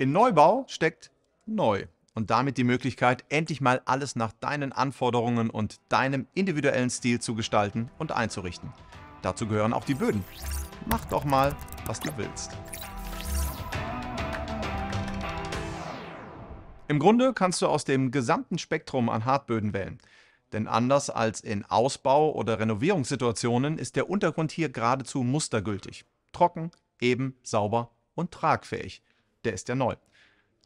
In Neubau steckt neu und damit die Möglichkeit, endlich mal alles nach deinen Anforderungen und deinem individuellen Stil zu gestalten und einzurichten. Dazu gehören auch die Böden. Mach doch mal, was du willst. Im Grunde kannst du aus dem gesamten Spektrum an Hartböden wählen. Denn anders als in Ausbau- oder Renovierungssituationen ist der Untergrund hier geradezu mustergültig. Trocken, eben, sauber und tragfähig der ist ja neu.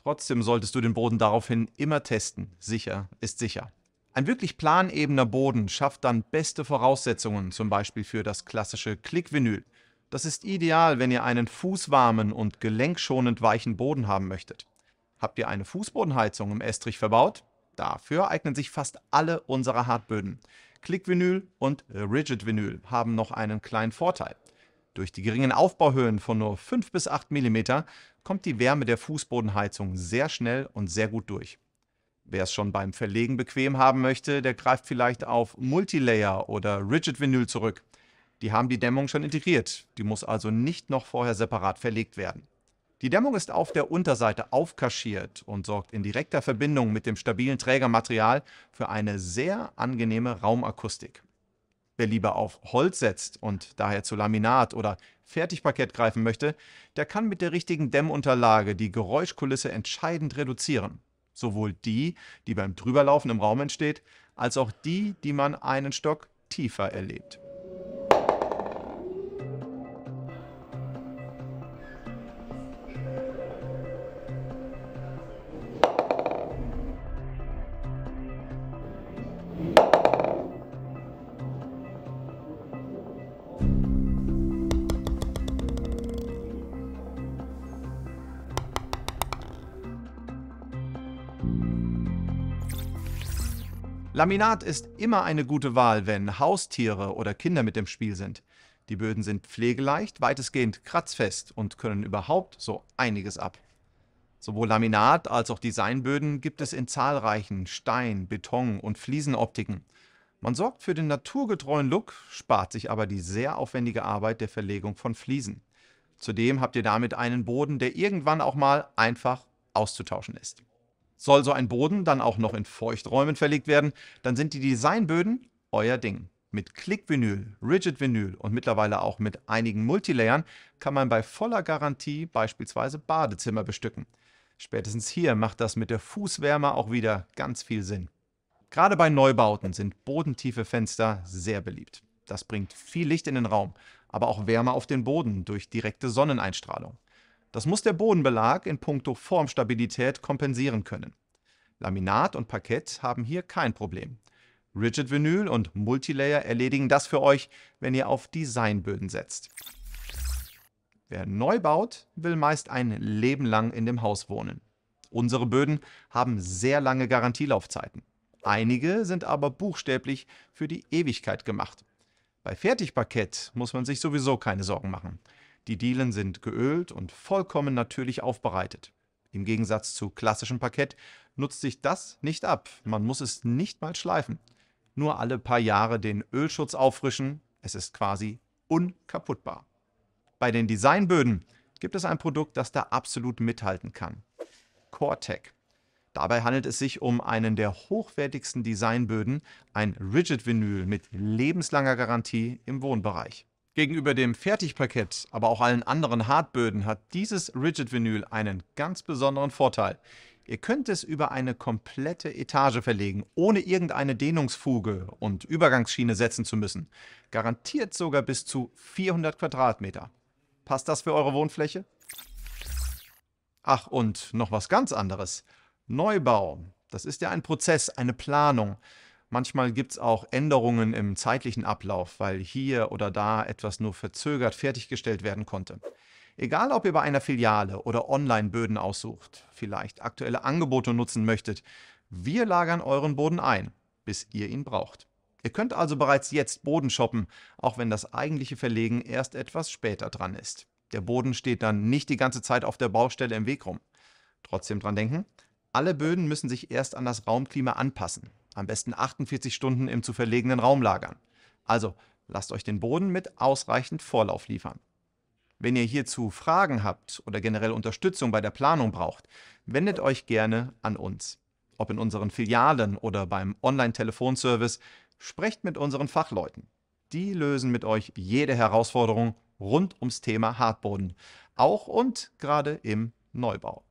Trotzdem solltest du den Boden daraufhin immer testen. Sicher ist sicher. Ein wirklich planebener Boden schafft dann beste Voraussetzungen, zum Beispiel für das klassische Klickvinyl. Das ist ideal, wenn ihr einen fußwarmen und gelenkschonend weichen Boden haben möchtet. Habt ihr eine Fußbodenheizung im Estrich verbaut? Dafür eignen sich fast alle unserer Hartböden. Klickvinyl und Rigid Vinyl haben noch einen kleinen Vorteil. Durch die geringen Aufbauhöhen von nur 5 bis 8 mm kommt die Wärme der Fußbodenheizung sehr schnell und sehr gut durch. Wer es schon beim Verlegen bequem haben möchte, der greift vielleicht auf Multilayer oder Rigid Vinyl zurück. Die haben die Dämmung schon integriert, die muss also nicht noch vorher separat verlegt werden. Die Dämmung ist auf der Unterseite aufkaschiert und sorgt in direkter Verbindung mit dem stabilen Trägermaterial für eine sehr angenehme Raumakustik. Wer lieber auf Holz setzt und daher zu Laminat oder Fertigparkett greifen möchte, der kann mit der richtigen Dämmunterlage die Geräuschkulisse entscheidend reduzieren. Sowohl die, die beim Drüberlaufen im Raum entsteht, als auch die, die man einen Stock tiefer erlebt. Laminat ist immer eine gute Wahl, wenn Haustiere oder Kinder mit im Spiel sind. Die Böden sind pflegeleicht, weitestgehend kratzfest und können überhaupt so einiges ab. Sowohl Laminat als auch Designböden gibt es in zahlreichen Stein-, Beton- und Fliesenoptiken. Man sorgt für den naturgetreuen Look, spart sich aber die sehr aufwendige Arbeit der Verlegung von Fliesen. Zudem habt ihr damit einen Boden, der irgendwann auch mal einfach auszutauschen ist. Soll so ein Boden dann auch noch in Feuchträumen verlegt werden, dann sind die Designböden euer Ding. Mit Click-Vinyl, Rigid-Vinyl und mittlerweile auch mit einigen Multilayern kann man bei voller Garantie beispielsweise Badezimmer bestücken. Spätestens hier macht das mit der Fußwärme auch wieder ganz viel Sinn. Gerade bei Neubauten sind bodentiefe Fenster sehr beliebt. Das bringt viel Licht in den Raum, aber auch Wärme auf den Boden durch direkte Sonneneinstrahlung. Das muss der Bodenbelag in puncto Formstabilität kompensieren können. Laminat und Parkett haben hier kein Problem. Rigid Vinyl und Multilayer erledigen das für euch, wenn ihr auf Designböden setzt. Wer neu baut, will meist ein Leben lang in dem Haus wohnen. Unsere Böden haben sehr lange Garantielaufzeiten. Einige sind aber buchstäblich für die Ewigkeit gemacht. Bei Fertigparkett muss man sich sowieso keine Sorgen machen. Die Dielen sind geölt und vollkommen natürlich aufbereitet. Im Gegensatz zu klassischem Parkett nutzt sich das nicht ab. Man muss es nicht mal schleifen. Nur alle paar Jahre den Ölschutz auffrischen. Es ist quasi unkaputtbar. Bei den Designböden gibt es ein Produkt, das da absolut mithalten kann. Cortec. Dabei handelt es sich um einen der hochwertigsten Designböden, ein Rigid Vinyl mit lebenslanger Garantie im Wohnbereich. Gegenüber dem Fertigparkett, aber auch allen anderen Hartböden hat dieses Rigid-Vinyl einen ganz besonderen Vorteil. Ihr könnt es über eine komplette Etage verlegen, ohne irgendeine Dehnungsfuge und Übergangsschiene setzen zu müssen. Garantiert sogar bis zu 400 Quadratmeter. Passt das für eure Wohnfläche? Ach, und noch was ganz anderes. Neubau. Das ist ja ein Prozess, eine Planung. Manchmal gibt es auch Änderungen im zeitlichen Ablauf, weil hier oder da etwas nur verzögert fertiggestellt werden konnte. Egal, ob ihr bei einer Filiale oder online Böden aussucht, vielleicht aktuelle Angebote nutzen möchtet, wir lagern euren Boden ein, bis ihr ihn braucht. Ihr könnt also bereits jetzt Boden shoppen, auch wenn das eigentliche Verlegen erst etwas später dran ist. Der Boden steht dann nicht die ganze Zeit auf der Baustelle im Weg rum. Trotzdem dran denken, alle Böden müssen sich erst an das Raumklima anpassen am besten 48 Stunden im zu verlegenen Raum lagern. Also lasst euch den Boden mit ausreichend Vorlauf liefern. Wenn ihr hierzu Fragen habt oder generell Unterstützung bei der Planung braucht, wendet euch gerne an uns. Ob in unseren Filialen oder beim Online-Telefonservice, sprecht mit unseren Fachleuten. Die lösen mit euch jede Herausforderung rund ums Thema Hartboden, auch und gerade im Neubau.